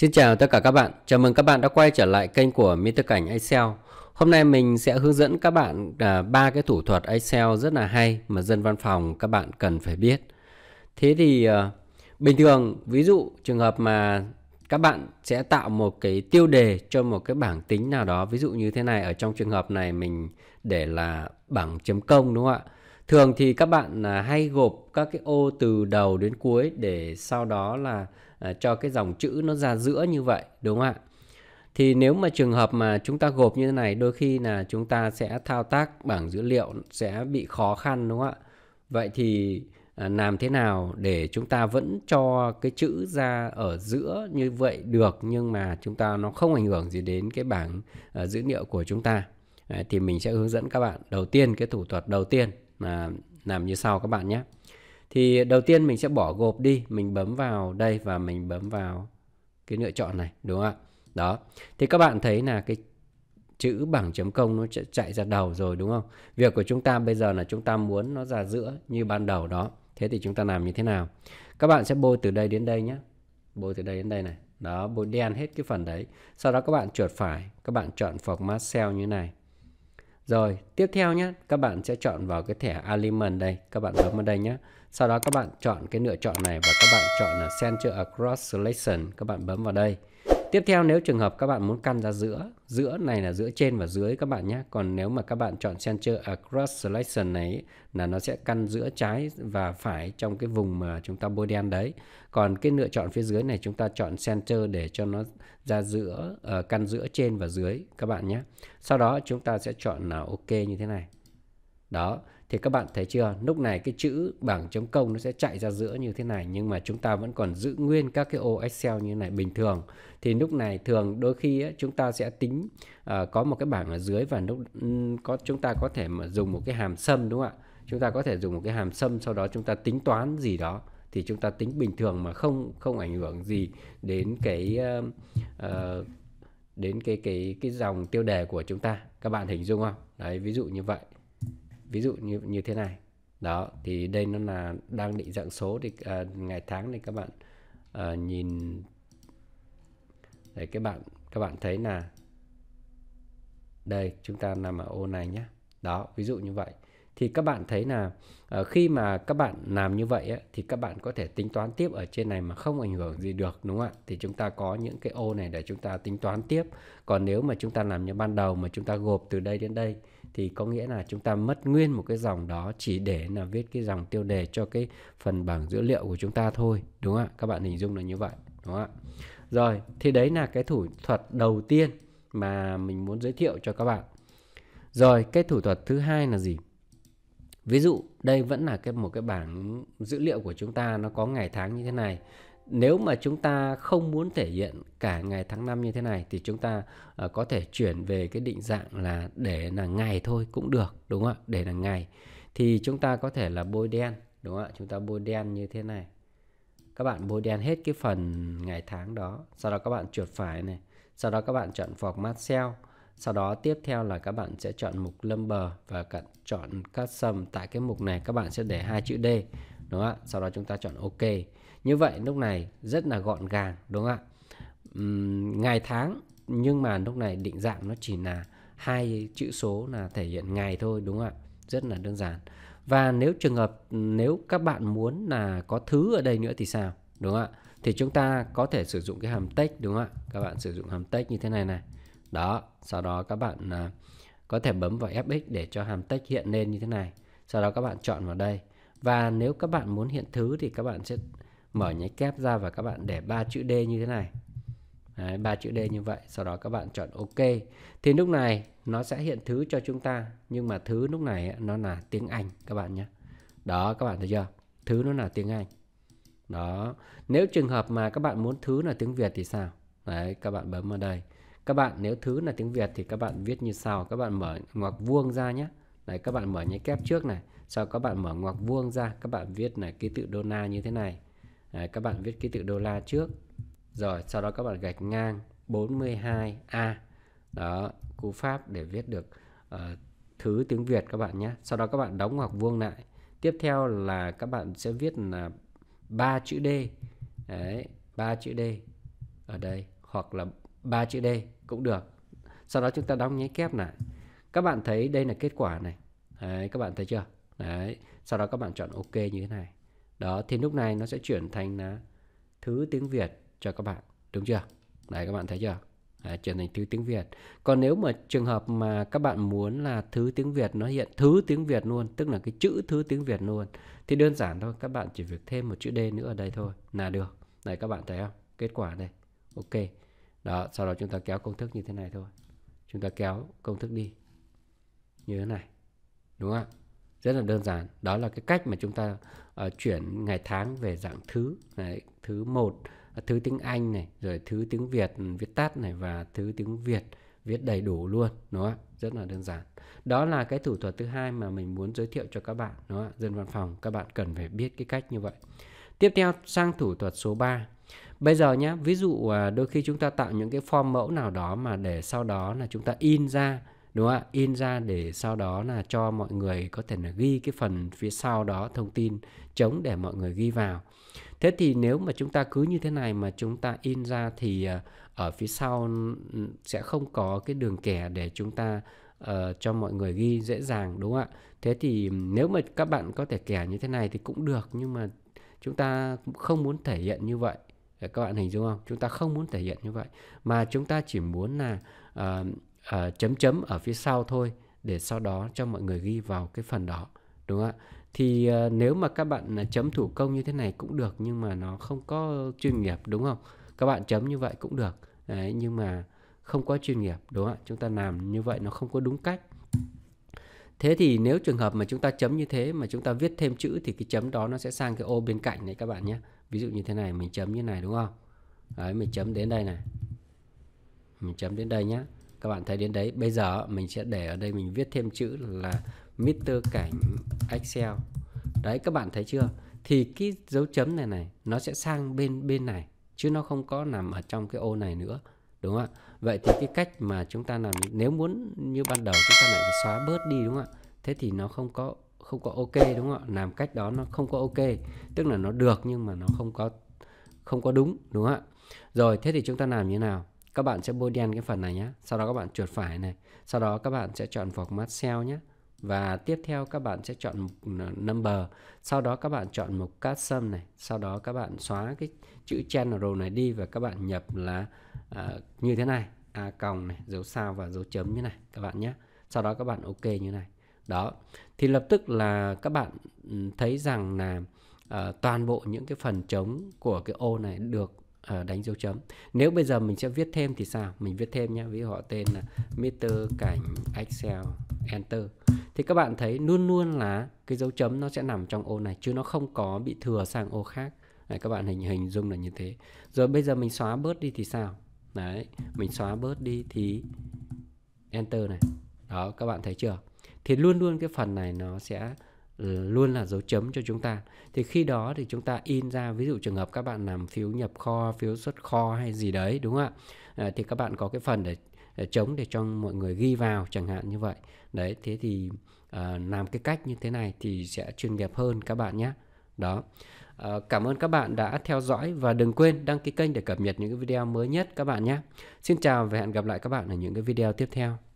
Xin chào tất cả các bạn, chào mừng các bạn đã quay trở lại kênh của Mr. Cảnh Excel Hôm nay mình sẽ hướng dẫn các bạn à, ba cái thủ thuật Excel rất là hay mà dân văn phòng các bạn cần phải biết Thế thì à, bình thường ví dụ trường hợp mà các bạn sẽ tạo một cái tiêu đề cho một cái bảng tính nào đó Ví dụ như thế này, ở trong trường hợp này mình để là bảng chấm công đúng không ạ Thường thì các bạn à, hay gộp các cái ô từ đầu đến cuối để sau đó là À, cho cái dòng chữ nó ra giữa như vậy đúng không ạ thì nếu mà trường hợp mà chúng ta gộp như thế này đôi khi là chúng ta sẽ thao tác bảng dữ liệu sẽ bị khó khăn đúng không ạ vậy thì à, làm thế nào để chúng ta vẫn cho cái chữ ra ở giữa như vậy được nhưng mà chúng ta nó không ảnh hưởng gì đến cái bảng à, dữ liệu của chúng ta thì mình sẽ hướng dẫn các bạn đầu tiên cái thủ thuật đầu tiên là làm như sau các bạn nhé thì đầu tiên mình sẽ bỏ gộp đi mình bấm vào đây và mình bấm vào cái lựa chọn này đúng không ạ đó thì các bạn thấy là cái chữ bảng chấm công nó chạy ra đầu rồi đúng không việc của chúng ta bây giờ là chúng ta muốn nó ra giữa như ban đầu đó thế thì chúng ta làm như thế nào các bạn sẽ bôi từ đây đến đây nhé bôi từ đây đến đây này đó bôi đen hết cái phần đấy sau đó các bạn chuột phải các bạn chọn format cell như này rồi, tiếp theo nhé, các bạn sẽ chọn vào cái thẻ Element đây, các bạn bấm vào đây nhé. Sau đó các bạn chọn cái lựa chọn này và các bạn chọn là Center Across Selection, các bạn bấm vào đây. Tiếp theo nếu trường hợp các bạn muốn căn ra giữa, giữa này là giữa trên và dưới các bạn nhé. Còn nếu mà các bạn chọn Center Across à, Selection này là nó sẽ căn giữa trái và phải trong cái vùng mà chúng ta bôi đen đấy. Còn cái lựa chọn phía dưới này chúng ta chọn Center để cho nó ra giữa, uh, căn giữa trên và dưới các bạn nhé. Sau đó chúng ta sẽ chọn là OK như thế này. Đó, thì các bạn thấy chưa lúc này cái chữ bảng chấm công nó sẽ chạy ra giữa như thế này nhưng mà chúng ta vẫn còn giữ nguyên các cái ô Excel như này bình thường thì lúc này thường đôi khi ấy, chúng ta sẽ tính uh, có một cái bảng ở dưới và lúc có chúng ta có thể mà dùng một cái hàm sâm đúng không ạ chúng ta có thể dùng một cái hàm sâm sau đó chúng ta tính toán gì đó thì chúng ta tính bình thường mà không không ảnh hưởng gì đến cái uh, uh, đến cái cái cái dòng tiêu đề của chúng ta các bạn hình dung không đấy ví dụ như vậy ví dụ như như thế này đó thì đây nó là đang định dạng số thì à, ngày tháng thì các bạn à, nhìn để các bạn các bạn thấy là đây chúng ta nằm ở ô này nhé đó ví dụ như vậy thì các bạn thấy là uh, khi mà các bạn làm như vậy ấy, thì các bạn có thể tính toán tiếp ở trên này mà không ảnh hưởng gì được đúng không ạ thì chúng ta có những cái ô này để chúng ta tính toán tiếp còn nếu mà chúng ta làm như ban đầu mà chúng ta gộp từ đây đến đây thì có nghĩa là chúng ta mất nguyên một cái dòng đó chỉ để là viết cái dòng tiêu đề cho cái phần bảng dữ liệu của chúng ta thôi đúng không ạ các bạn hình dung là như vậy đúng không ạ rồi thì đấy là cái thủ thuật đầu tiên mà mình muốn giới thiệu cho các bạn rồi cái thủ thuật thứ hai là gì ví dụ đây vẫn là cái một cái bảng dữ liệu của chúng ta nó có ngày tháng như thế này nếu mà chúng ta không muốn thể hiện cả ngày tháng năm như thế này thì chúng ta uh, có thể chuyển về cái định dạng là để là ngày thôi cũng được đúng không ạ để là ngày thì chúng ta có thể là bôi đen đúng không ạ chúng ta bôi đen như thế này các bạn bôi đen hết cái phần ngày tháng đó sau đó các bạn chuột phải này sau đó các bạn chọn format cell sau đó tiếp theo là các bạn sẽ chọn mục number và chọn custom tại cái mục này các bạn sẽ để hai chữ D đúng không ạ sau đó chúng ta chọn ok như vậy lúc này rất là gọn gàng đúng không ạ ngày tháng nhưng mà lúc này định dạng nó chỉ là hai chữ số là thể hiện ngày thôi đúng không ạ rất là đơn giản và nếu trường hợp nếu các bạn muốn là có thứ ở đây nữa thì sao đúng không ạ thì chúng ta có thể sử dụng cái hàm text đúng không ạ các bạn sử dụng hàm text như thế này này đó sau đó các bạn à, có thể bấm vào fx để cho hàm text hiện lên như thế này sau đó các bạn chọn vào đây và nếu các bạn muốn hiện thứ thì các bạn sẽ mở nháy kép ra và các bạn để ba chữ D như thế này. ba chữ D như vậy, sau đó các bạn chọn OK. Thì lúc này nó sẽ hiện thứ cho chúng ta, nhưng mà thứ lúc này nó là tiếng Anh các bạn nhé. Đó, các bạn thấy chưa? Thứ nó là tiếng Anh. Đó, nếu trường hợp mà các bạn muốn thứ là tiếng Việt thì sao? Đấy, các bạn bấm vào đây. Các bạn nếu thứ là tiếng Việt thì các bạn viết như sau, các bạn mở ngoặc vuông ra nhé. Đấy, các bạn mở nháy kép trước này sau các bạn mở ngoặc vuông ra các bạn viết là ký tự đô la như thế này Đấy, các bạn viết ký tự đô la trước rồi sau đó các bạn gạch ngang 42A đó cú pháp để viết được uh, thứ tiếng Việt các bạn nhé sau đó các bạn đóng ngoặc vuông lại tiếp theo là các bạn sẽ viết là ba chữ D đấy ba chữ D ở đây hoặc là ba chữ D cũng được sau đó chúng ta đóng nháy kép lại các bạn thấy đây là kết quả này đấy, các bạn thấy chưa Đấy, sau đó các bạn chọn ok như thế này. Đó, thì lúc này nó sẽ chuyển thành là thứ tiếng Việt cho các bạn, đúng chưa? Đấy các bạn thấy chưa? Đấy, chuyển thành thứ tiếng Việt. Còn nếu mà trường hợp mà các bạn muốn là thứ tiếng Việt nó hiện thứ tiếng Việt luôn, tức là cái chữ thứ tiếng Việt luôn thì đơn giản thôi, các bạn chỉ việc thêm một chữ D nữa ở đây thôi là được. Đấy các bạn thấy không? Kết quả đây. Ok. Đó, sau đó chúng ta kéo công thức như thế này thôi. Chúng ta kéo công thức đi. Như thế này. Đúng không ạ? rất là đơn giản đó là cái cách mà chúng ta uh, chuyển ngày tháng về dạng thứ này, thứ một ờ, thứ tiếng Anh này rồi thứ tiếng Việt ừ, viết tắt này và thứ tiếng Việt viết đầy đủ luôn đúng không rất là đơn giản đó là cái thủ thuật thứ hai mà mình muốn giới thiệu cho các bạn đúng không dân văn phòng các bạn cần phải biết cái cách như vậy tiếp theo sang thủ thuật số 3 bây giờ nhé ví dụ à, đôi khi chúng ta tạo những cái form mẫu nào đó mà để sau đó là chúng ta in ra đúng không ạ in ra để sau đó là cho mọi người có thể là ghi cái phần phía sau đó thông tin chống để mọi người ghi vào thế thì nếu mà chúng ta cứ như thế này mà chúng ta in ra thì ờ, ở phía sau ừ, sẽ không có cái đường kẻ để chúng ta uh, cho mọi người ghi dễ dàng đúng không ạ thế thì ừ, nếu mà các bạn có thể kẻ như thế này thì cũng được nhưng mà chúng ta cũng không muốn thể hiện như vậy các bạn hình dung không chúng ta không muốn thể hiện như vậy mà chúng ta chỉ muốn là uh, uh, chấm chấm ở phía sau thôi để sau đó cho mọi người ghi vào cái phần đó đúng không ạ thì uh, nếu mà các bạn ờ, chấm thủ công như thế này cũng được nhưng mà nó không có chuyên nghiệp đúng không các bạn chấm như vậy cũng được Đấy, nhưng mà không có chuyên nghiệp đúng không ạ chúng ta làm như vậy nó không có đúng cách thế thì nếu trường hợp mà chúng ta chấm như thế mà chúng ta viết thêm chữ thì cái chấm đó nó sẽ sang cái ô bên cạnh này các bạn nhé ví dụ như thế này mình chấm như này đúng không đấy mình chấm đến đây này mình chấm đến đây nhé các bạn thấy đến đấy bây giờ mình sẽ để ở đây mình viết thêm chữ là Mr cảnh Excel đấy các bạn thấy chưa thì cái dấu chấm này này nó sẽ sang bên bên này chứ nó không có nằm ở trong cái ô này nữa đúng không ạ vậy thì cái cách mà chúng ta làm nếu muốn như ban đầu chúng ta lại xóa bớt đi đúng không ạ thế thì nó không có không có ok đúng không ạ làm cách đó nó không có ok tức là nó được nhưng mà nó không có không có đúng đúng không ạ rồi thế thì chúng ta làm như thế nào các bạn sẽ bôi đen cái phần này nhé sau đó các bạn chuột phải này sau đó các bạn sẽ chọn format cell nhé và tiếp theo các bạn sẽ chọn mục number sau đó các bạn chọn mục custom này sau đó các bạn xóa cái chữ general này đi và các bạn nhập là uh, như thế này a à, còng này dấu sao và dấu chấm như này các bạn nhé sau đó các bạn ok như này đó thì lập tức là các bạn ừ, thấy rằng là uh, toàn bộ những cái phần trống của cái ô này được à, đánh dấu chấm nếu bây giờ mình sẽ viết thêm thì sao mình viết thêm nhé ví dụ họ tên là meter cảnh excel enter thì các bạn thấy luôn luôn là cái dấu chấm nó sẽ nằm trong ô này chứ nó không có bị thừa sang ô khác Đấy, các bạn hình hình dung là như thế rồi bây giờ mình xóa bớt đi thì sao đấy mình xóa bớt đi thì enter này đó các bạn thấy chưa thì luôn luôn cái phần này nó sẽ Ừ, luôn là dấu chấm cho chúng ta thì khi đó thì chúng ta in ra ví dụ trường hợp các bạn làm phiếu nhập kho phiếu xuất kho hay gì đấy đúng không ạ à, thì các bạn có cái phần để, để chống để cho mọi người ghi vào chẳng hạn như vậy đấy thế thì à, làm cái cách như thế này thì sẽ chuyên nghiệp hơn các bạn nhé đó à, cảm ơn các bạn đã theo dõi và đừng quên đăng ký kênh để cập nhật những cái video mới nhất các bạn nhé xin chào và hẹn gặp lại các bạn ở những cái video tiếp theo